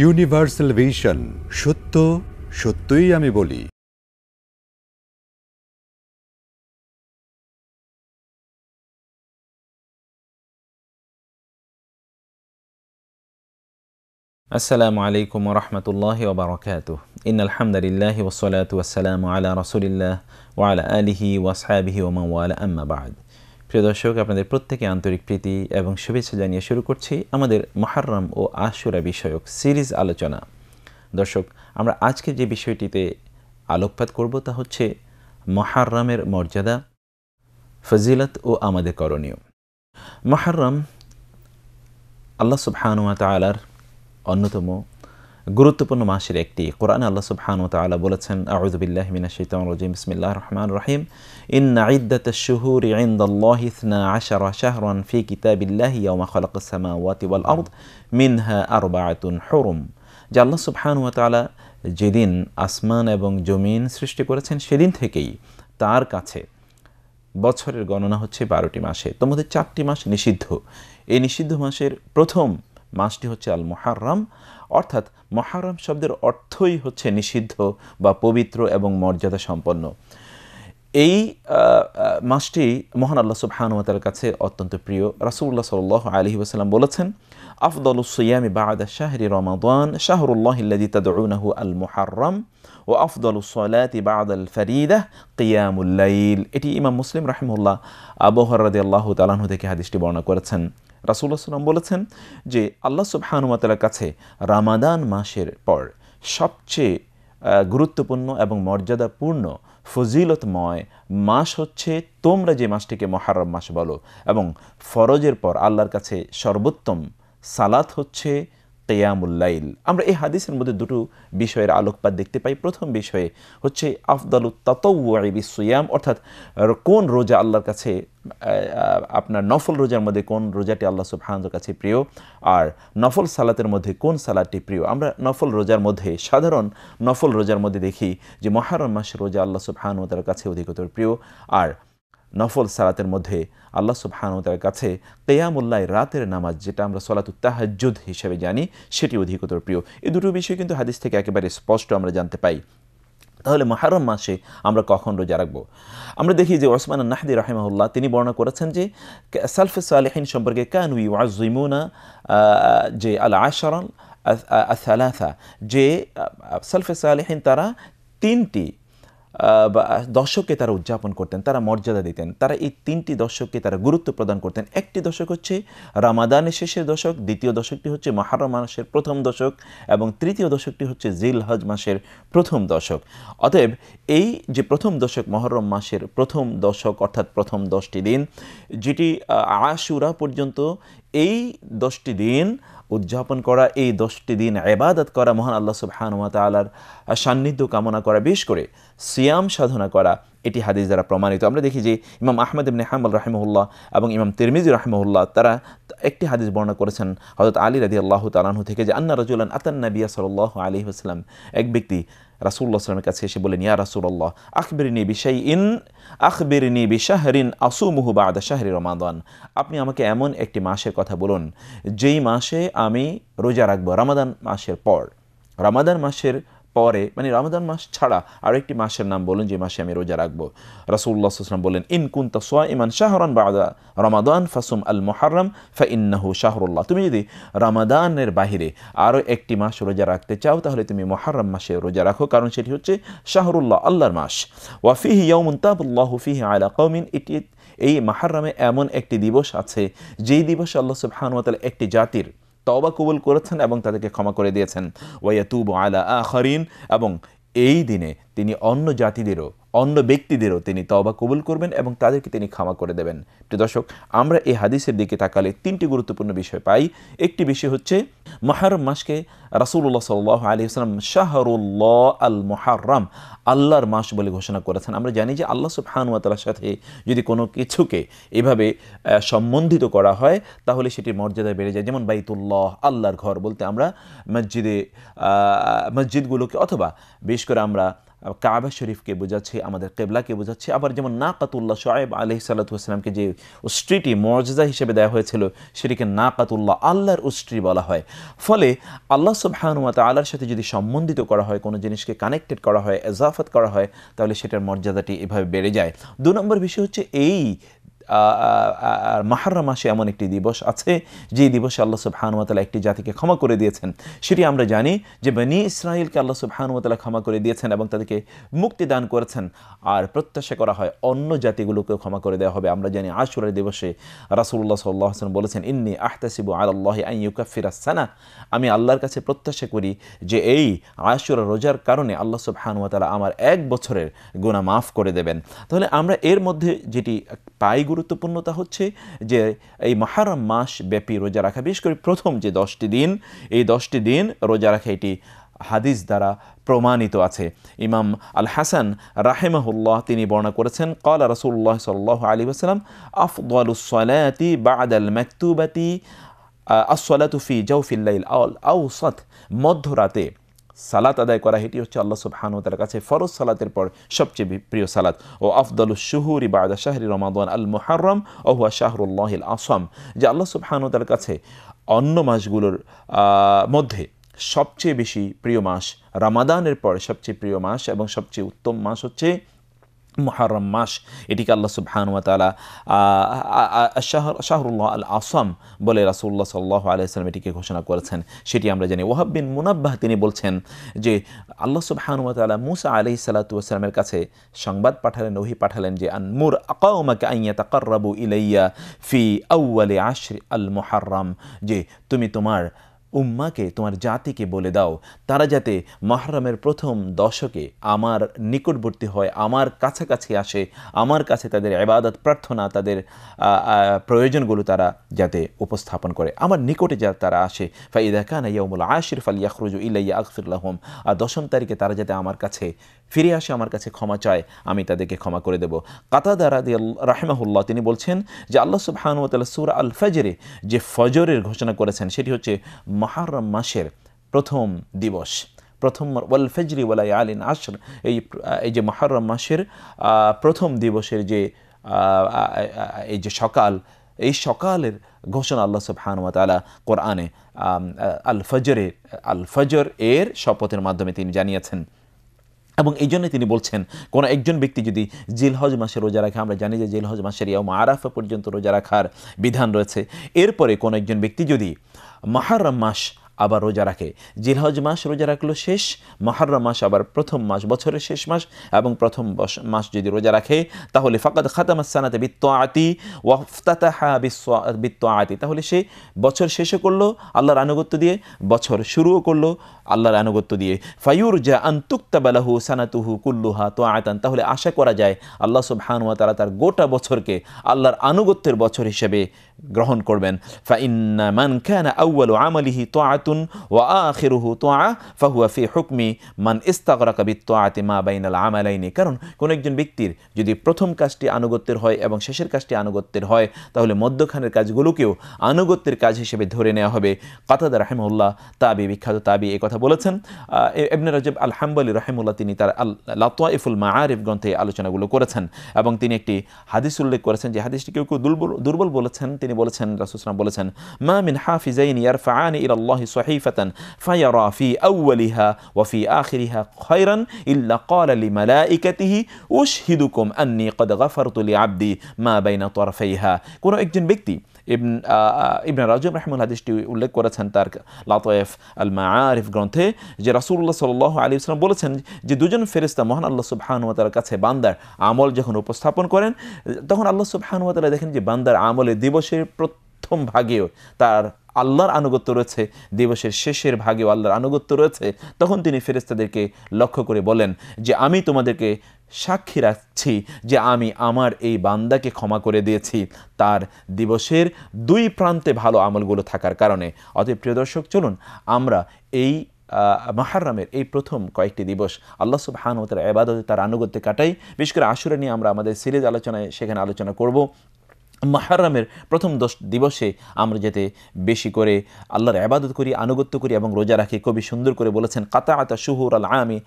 universal vision সত্য সত্যই আমি বলি السلام عليكم ورحمة الله وبركاته إن الحمد لله والصلاة والسلام على رسول الله وعلى آله وأصحابه ومن والاه أما بعد প্রিয় দর্শক আপনাদের প্রত্যেকে আন্তরিক প্রীতি এবং শুভেচ্ছা জানিয়ে শুরু করছি আমাদের মহারম ও আশুরা বিষয়ক সিরিজ আলোচনা দর্শক আমরা আজকে যে বিষয়টিতে আলোকপাত করব তা হচ্ছে মহারমের মর্যাদা ফজিলত ও আমাদের করণীয় মহারম আল্লাহ সুবহানুয়া তালার অন্যতম গুরুত্বপূর্ণ মাসের একটি কোরআন আল্লাহ সুবহান ও তালা বলেছেন আউজবিল্লাহ মিনা শৈতাম রজিম রহমান রহিম ইন আইদ্দাত শুহুর ইন্দাল্লাহ ইসনা আশার শাহরান ফি কিতাবিল্লাহি ইয়াউমা খালাকাস সামাওয়াতি ওয়াল আরদ মিনহা আরবাআতুন হরুম যে আল্লাহ সুবহান ওয়া তাআলা যেদিন আসমান এবং জমিন সৃষ্টি করেছেন সেদিন থেকেই তার কাছে বছরের গণনা হচ্ছে বারোটি মাসে তোমাদের চারটি মাস নিষিদ্ধ এই নিষিদ্ধ মাসের প্রথম মাসটি হচ্ছে আল মুহাররাম অর্থাৎ মহারম শব্দের অর্থই হচ্ছে নিষিদ্ধ বা পবিত্র এবং মর্যাদা সম্পন্ন এই মাসটি মহান আল্লাহ সুবাহানুমতার কাছে অত্যন্ত প্রিয় রাসুল্লাহ সাল আলী ওসালাম বলেছেন আফদল সৈয়ামি বাদা শাহরি রমাদান শাহরুল্লাহি তাদহু আল মুহারম ও আফদল সলাতি বাদ আল ফরিদাহ কিয়ামুল্লাইল এটি ইমাম মুসলিম রাহিমুল্লাহ আবহরাদি আল্লাহ তালাহু থেকে হাদিসটি বর্ণনা করেছেন রাসুল্লাহ সাল্লাম বলেছেন যে আল্লাহ সুবহানুমাতালার কাছে রামাদান মাসের পর সবচেয়ে গুরুত্বপূর্ণ এবং মর্যাদাপূর্ণ ফজিলতময় মাস হচ্ছে তোমরা যে মাসটিকে মহারম মাস বলো এবং ফরজের পর আল্লাহর কাছে সর্বোত্তম সালাত হচ্ছে কেয়ামুল্লাইল আমরা এই হাদিসের মধ্যে দুটো বিষয়ের আলোকপাত দেখতে পাই প্রথম বিষয়ে হচ্ছে আফদালু তাতৌবি সুয়াম অর্থাৎ কোন রোজা আল্লাহর কাছে আপনার নফল রোজার মধ্যে কোন রোজাটি আল্লাহ সুবহানর কাছে প্রিয় আর নফল সালাতের মধ্যে কোন সালাদটি প্রিয় আমরা নফল রোজার মধ্যে সাধারণ নফল রোজার মধ্যে দেখি যে মহারণ মাসের রোজা আল্লাহ সুবহান কাছে অধিকতর প্রিয় আর নফল সালাতের মধ্যে আল্লাহ সুবহানতার কাছে কেয়ামুল্লাহ রাতের নামাজ যেটা আমরা সলাত উত্তাহাজুদ হিসেবে জানি সেটি অধিকতর প্রিয় এই দুটো বিষয় কিন্তু হাদিস থেকে একেবারে স্পষ্ট আমরা জানতে পাই তাহলে মহারম মাসে আমরা কখন রোজা রাখবো আমরা দেখি যে ওসমান নাহদি রাহেমাহুল্লাহ তিনি বর্ণনা করেছেন যে সালফে সালেহিন সম্পর্কে কানু জুইমুনা যে আল আশরন আসালাথা যে সালফে সালেহিন তারা তিনটি বা দর্শককে তারা উদযাপন করতেন তারা মর্যাদা দিতেন তারা এই তিনটি দর্শককে তারা গুরুত্ব প্রদান করতেন একটি দশক হচ্ছে রামাদানের শেষের দশক দ্বিতীয় দশকটি হচ্ছে মাহারম মাসের প্রথম দশক এবং তৃতীয় দশকটি হচ্ছে জিল হজ মাসের প্রথম দশক অতএব এই যে প্রথম দশক মহরম মাসের প্রথম দশক অর্থাৎ প্রথম দশটি দিন যেটি আশুরা পর্যন্ত এই দশটি দিন উদযাপন করা এই দশটি দিন এবাদত করা মহান আল্লাহ সুবহানুয়া তালার সান্নিধ্য কামনা করা বেশ করে সিয়াম সাধনা করা এটি হাদিস দ্বারা প্রমাণিত আমরা দেখি যে ইমাম আহমেদ ইবনে হাম্বল রাহিমহুল্লাহ এবং ইমাম তিরমিজি রাহমহুল্লাহ তারা একটি হাদিস বর্ণনা করেছেন হজরত আলী রাজি আল্লাহ তালাহু থেকে যে আন্না রজুলান আতান্নবিয়া সাল আলী আসসালাম এক ব্যক্তি রাসুল্লাহ সালামের কাছে এসে বলেন ইয়া রাসুল্লাহ আখবিরিনি বিশাই ইন আখবিরিনি বিশাহরিন আসুমুহু বাদা শাহরি রমাদান আপনি আমাকে এমন একটি মাসের কথা বলুন যেই মাসে আমি রোজা রাখবো রামাদান মাসের পর রামাদান মাসের পরে মানে রমাদান মাস ছাড়া আরও একটি মাসের নাম বলুন যে মাসে আমি রোজা রাখবো রাসুল্লাহ সাল্লাম বলেন ইন কুন্তা সোয়া ইমান শাহরান বাদা রমাদান ফাসুম আল মোহারম ফা ইন্নাহু শাহরুল্লাহ তুমি যদি রমাদানের বাহিরে আরও একটি মাস রোজা রাখতে চাও তাহলে তুমি মোহারম মাসে রোজা রাখো কারণ সেটি হচ্ছে শাহরুল্লাহ আল্লাহর মাস ওয়াফিহি ইয়মুন্তাবুল্লাহ ফিহি আলা কৌমিন এটি এই মাহারামে এমন একটি দিবস আছে যেই দিবসে আল্লাহ সুবহানুয়াতাল একটি জাতির তওবা কবুল করেছেন এবং তাদেরকে ক্ষমা করে দিয়েছেন তুব আলা আ এবং এই দিনে তিনি অন্য জাতিদেরও অন্য ব্যক্তিদেরও তিনি তওবা কবুল করবেন এবং তাদেরকে তিনি ক্ষমা করে দেবেন প্রিয় দর্শক আমরা এই হাদিসের দিকে তাকালে তিনটি গুরুত্বপূর্ণ বিষয় পাই একটি বিষয় হচ্ছে মাহারম মাসকে রাসুল্লাহ সাল আলী আসসালাম শাহরুল্লাহ আল মহারম আল্লাহর মাস বলে ঘোষণা করেছেন আমরা জানি যে আল্লাহ সুফানুয়াতার সাথে যদি কোনো কিছুকে এভাবে সম্বন্ধিত করা হয় তাহলে সেটির মর্যাদা বেড়ে যায় যেমন বাইতুল্লাহ আল্লাহর ঘর বলতে আমরা মসজিদে মসজিদগুলোকে অথবা বিশেষ করে আমরা কাবা শরীফকে বোঝাচ্ছে আমাদের কেবলাকে বোঝাচ্ছে আবার যেমন না কাতুল্লাহ শোয়েব আলহি সাল্লাতুসলামকে যে উষ্ট্রিটি মর্যাদা হিসেবে দেওয়া হয়েছিল সেটিকে না কাতুল্লাহ আল্লাহর উষ্ট্রি বলা হয় ফলে আল্লাহ সুবহানুমাত আল্লাহর সাথে যদি সম্বন্ধিত করা হয় কোনো জিনিসকে কানেক্টেড করা হয় এজাফত করা হয় তাহলে সেটার মর্যাদাটি এভাবে বেড়ে যায় দু নম্বর বিষয় হচ্ছে এই আর মাহারা মাসে এমন একটি দিবস আছে যে দিবসে আল্লাহ সুবহানুমতালা একটি জাতিকে ক্ষমা করে দিয়েছেন সেটি আমরা জানি যে বনি ইসরায়েলকে আল্লাহ সুবহানুমতালা ক্ষমা করে দিয়েছেন এবং তাদেরকে মুক্তি দান করেছেন আর প্রত্যাশা করা হয় অন্য জাতিগুলোকেও ক্ষমা করে দেওয়া হবে আমরা জানি আশুরের দিবসে রাসুল্লাহ সাল্লাহ হাসান বলেছেন ইন্নি আহতাসিবু আল্লাহ আই ইউকাফির আসানা আমি আল্লাহর কাছে প্রত্যাশা করি যে এই আশুরা রোজার কারণে আল্লাহ সুবহানুমতালা আমার এক বছরের গুণা মাফ করে দেবেন তাহলে আমরা এর মধ্যে যেটি পাইগুলো গুরুত্বপূর্ণতা হচ্ছে যে এই মহারম মাস ব্যাপী রোজা রাখা বিশেষ করে প্রথম যে দশটি দিন এই দশটি দিন রোজা রাখা এটি হাদিস দ্বারা প্রমাণিত আছে ইমাম আল হাসান রাহেমাহুল্লাহ তিনি বর্ণনা করেছেন কলা রসুল্লাহ সাল্লাহ আলী আসসালাম আফদুসলাতি বাদ আল মেকতুবাতি আসলাতুফি জৌফিল্লাইল আউল আউসাত মধ্যরাতে সালাত আদায় করা এটি হচ্ছে আল্লাহ সুবহানু তার কাছে ফরজ সালাতের পর সবচেয়ে প্রিয় সালাত ও আফদল শুহুর ইবাদা শাহরি রমাদান আল মুহারম ও হুয়া শাহরুল্লাহিল আসম যে আল্লাহ সুবহানু তার কাছে অন্য মাসগুলোর মধ্যে সবচেয়ে বেশি প্রিয় মাস রামাদানের পর সবচেয়ে প্রিয় মাস এবং সবচেয়ে উত্তম মাস হচ্ছে মহারম মাস এটিকে আল্লাহ সুবহানুয়া তালা শাহর শাহরুল্লাহ আল আসম বলে রাসুল্লাহ সাল্লাহ আলাইসালাম এটিকে ঘোষণা করেছেন সেটি আমরা জানি ওয়াহাব বিন মুনাব্বাহ তিনি বলছেন যে আল্লাহ সুবহানুয়া তালা মুসা আলি সালাতামের কাছে সংবাদ পাঠালেন ওহি পাঠালেন যে আনমুর আকাউমাকে আইয়া তাকাররাবু ইলাইয়া ফি আউ্য়ালে আশরি আল মুহারম যে তুমি তোমার উম্মাকে তোমার জাতিকে বলে দাও তারা যাতে মাহরামের প্রথম দশকে আমার নিকটবর্তী হয় আমার কাছাকাছি আসে আমার কাছে তাদের এবাদত প্রার্থনা তাদের প্রয়োজনগুলো তারা যাতে উপস্থাপন করে আমার নিকটে যা তারা আসে ফাইদা খান ইয়ামুল আশিরফ আল ইয়াকরুজু ইলাইয়া আকসুল্লাহম আর দশম তারিখে তারা যাতে আমার কাছে ফিরে আসে আমার কাছে ক্ষমা চায় আমি তাদেরকে ক্ষমা করে দেব কাতাদা রাদি রাহেমাহুল্লাহ তিনি বলছেন যে আল্লাহ সুবহানুতাল সুর আল ফজরে যে ফজরের ঘোষণা করেছেন সেটি হচ্ছে মহারম মাসের প্রথম দিবস প্রথম ওয়াল ফেজরি ওয়ালাই আলিন আশর এই এই যে মহারম মাসের প্রথম দিবসের যে এই যে সকাল এই সকালের ঘোষণা আল্লাহ সুবহানুয়াতালা কোরআনে আল ফজরের আল ফজর এর শপথের মাধ্যমে তিনি জানিয়েছেন এবং এই জন্যই তিনি বলছেন কোনো একজন ব্যক্তি যদি জিলহজ মাসে রোজা রাখে আমরা জানি যে জিলহজ মাসের ইয়াও আরাফা পর্যন্ত রোজা রাখার বিধান রয়েছে এরপরে কোনো একজন ব্যক্তি যদি মাহারম মাস আবার রোজা রাখে জিলহজ মাস রোজা রাখলো শেষ মহার্রা মাস আবার প্রথম মাস বছরের শেষ মাস এবং প্রথম মাস যদি রোজা রাখে তাহলে ফাকাদ খাতামাসানাতে বিত্ত আতি বিশ্ব বিত্ত আতি তাহলে সে বছর শেষও করলো আল্লাহর আনুগত্য দিয়ে বছর শুরুও করলো আল্লাহর আনুগত্য দিয়ে ফায়ুর যা আন্তুক্তাবালাহু সানাতুহু কুল্লুহা তো আয়তান তাহলে আশা করা যায় আল্লাহ সব হানুয়া তারা তার গোটা বছরকে আল্লাহর আনুগত্যের বছর হিসেবে গ্রহণ করবেন ফাইন্না মান তোয়াতুন হুকমি মান কবি মা আমালাইনি কারণ কোনো একজন ব্যক্তির যদি প্রথম কাজটি আনুগত্যের হয় এবং শেষের কাজটি আনুগত্যের হয় তাহলে মধ্যখানের কাজগুলোকেও আনুগত্যের কাজ হিসেবে ধরে নেওয়া হবে কাতাদা রাহেমুল্লাহ তাবি বিখ্যাত তাবি এ কথা বলেছেন এবনে রাজব আল হাম্বলি রহেমুল্লাহ তিনি তার ইফুল মা আরিফ গ্রন্থে আলোচনাগুলো করেছেন এবং তিনি একটি হাদিস উল্লেখ করেছেন যে হাদিসটি কেউ কেউ দুর্বল দুর্বল বলেছেন তিনি বলেছেন রাসুসলাম বলেছেন মা মিন হাফিজাইন ইয়ারফাআনি ইলা আল্লাহ সহিফাতান ফায়ারা ফি আউওয়ালিহা ওয়া ফি আখিরিহা খায়রান ইল্লা ক্বালা লিমালাইকাতিহি উশহিদুকুম আন্নী ক্বাদ গাফারতু লিআবদি মা বাইনা তরফাইহা কোন একজন ব্যক্তি ইবন ইবন রাজম রাহমুল হাদিসটি উল্লেখ করেছেন তার লাতয়েফ আল মাআরিফ গ্রন্থে যে রাসুল্লাহ সাল আলী ইসলাম বলেছেন যে দুজন ফেরিস্তা মহান আল্লাহ সুবহানুয়াতার কাছে বান্দার আমল যখন উপস্থাপন করেন তখন আল্লাহ সুবহানুয়াতারা দেখেন যে বান্দার আমলে দিবসে দিবসের প্রথম ভাগেও তার আল্লাহর আনুগত্য রয়েছে দিবসের শেষের ভাগেও আল্লাহর আনুগত্য রয়েছে তখন তিনি ফেরেস্তাদেরকে লক্ষ্য করে বলেন যে আমি তোমাদেরকে সাক্ষী রাখছি যে আমি আমার এই বান্দাকে ক্ষমা করে দিয়েছি তার দিবসের দুই প্রান্তে ভালো আমলগুলো থাকার কারণে অতএব প্রিয় দর্শক চলুন আমরা এই মাহারামের এই প্রথম কয়েকটি দিবস আল্লাহ সুবহান ও তার আবাদতে তার আনুগত্যে কাটাই বিশেষ করে আশুরা নিয়ে আমরা আমাদের সিরিজ আলোচনায় সেখানে আলোচনা করব মাহারামের প্রথম দশ দিবসে আমরা যাতে বেশি করে আল্লাহর আবাদত করি আনুগত্য করি এবং রোজা রাখি কবি সুন্দর করে বলেছেন কাতা আতা শুহুর আল আমি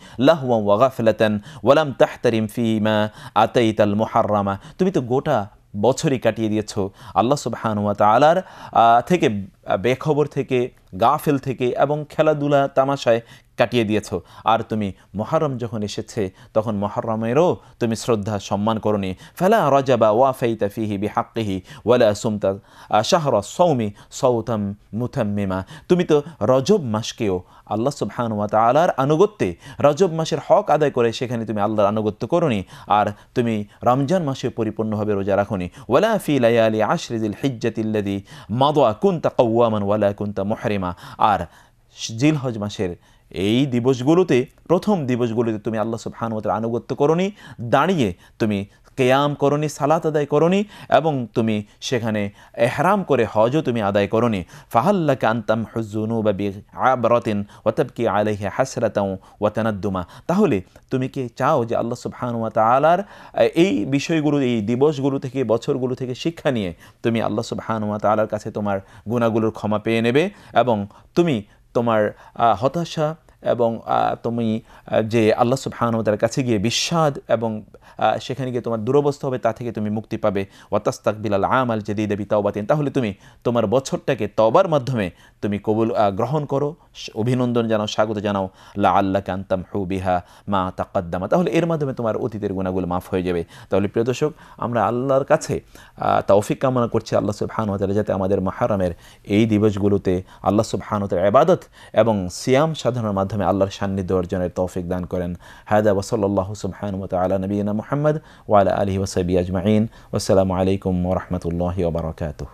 ওয়াগা ফেলাতেন ওয়ালাম তাহতারিম ফিমা আতাইত আল মোহার্রামা তুমি তো গোটা বছরই কাটিয়ে দিয়েছ আল্লাহ সুবাহানুয়া তালার থেকে বেখবর থেকে গাফেল থেকে এবং খেলাধুলা তামাশায় কাটিয়ে দিয়েছ আর তুমি মহারম যখন এসেছে তখন মহারমেরও তুমি শ্রদ্ধা সম্মান করনি ফেলা রজাবা ওয়া ফাইতা ফিহি বি হাক্কিহি ওয়ালা সুমতা শাহর সৌমি সৌতম মুথাম্মিমা তুমি তো রজব মাসকেও আল্লাহ সুবহানুয়া তালার আনুগত্যে রজব মাসের হক আদায় করে সেখানে তুমি আল্লাহর আনুগত্য করনি আর তুমি রমজান মাসে পরিপূর্ণভাবে রোজা রাখনি ওয়ালা ফি লায়ালি আশরিজিল হিজ্জাতিল্লাদি মাদোয়া কুন তাকৌ ওয়ামান ওয়ালা কুন্তা মোহরিমা আর হজ মাসের এই দিবসগুলোতে প্রথম দিবসগুলোতে তুমি আল্লাহ সুবহান মতের আনুগত্য করনি দাঁড়িয়ে তুমি কেয়াম করনি সালাত আদায় করনি এবং তুমি সেখানে এহরাম করে হজও তুমি আদায় করনি ফাহাল্লা কান্তাম হজুনু বা আবরতিন কি আলহি হাসরাতাও ওয়াতানাদ্দুমা তাহলে তুমি কি চাও যে আল্লাহ সুবহানুয়া তালার এই বিষয়গুলো এই দিবসগুলো থেকে বছরগুলো থেকে শিক্ষা নিয়ে তুমি আল্লাহ সুবহানুয়া তালার কাছে তোমার গুণাগুলোর ক্ষমা পেয়ে নেবে এবং তুমি তোমার হতাশা এবং তুমি যে আল্লাহ সুবহানতার কাছে গিয়ে বিস্বাদ এবং সেখানে গিয়ে তোমার দুরবস্থ হবে তা থেকে তুমি মুক্তি পাবে ওয়াতাস্তাক বিলাল আম আল যদি দেবী তাওবাতিন তাহলে তুমি তোমার বছরটাকে তবার মাধ্যমে তুমি কবুল গ্রহণ করো অভিনন্দন জানাও স্বাগত জানাও লা আল্লাহ কান্তাম হু বিহা মা তাকাদ্দামা তাহলে এর মাধ্যমে তোমার অতীতের গুণাগুলো মাফ হয়ে যাবে তাহলে প্রিয় দর্শক আমরা আল্লাহর কাছে তৌফিক কামনা করছি আল্লাহ সুবহানতালা যাতে আমাদের মাহারামের এই দিবসগুলোতে আল্লাহ সুবহানতার আবাদত এবং সিয়াম সাধারণ মাধ্যমে আল্লাহর সান্নিধ্য অর্জনের তৌফিক দান করেন হায়দা ওসল্লাহ সুবহান মতালা নবীনা মোহাম্মদ ওয়ালা আলহি ওসাইবি আজমাইন আসসালামু আলাইকুম ওরহমতুল্লাহ ওবরাকাতুহ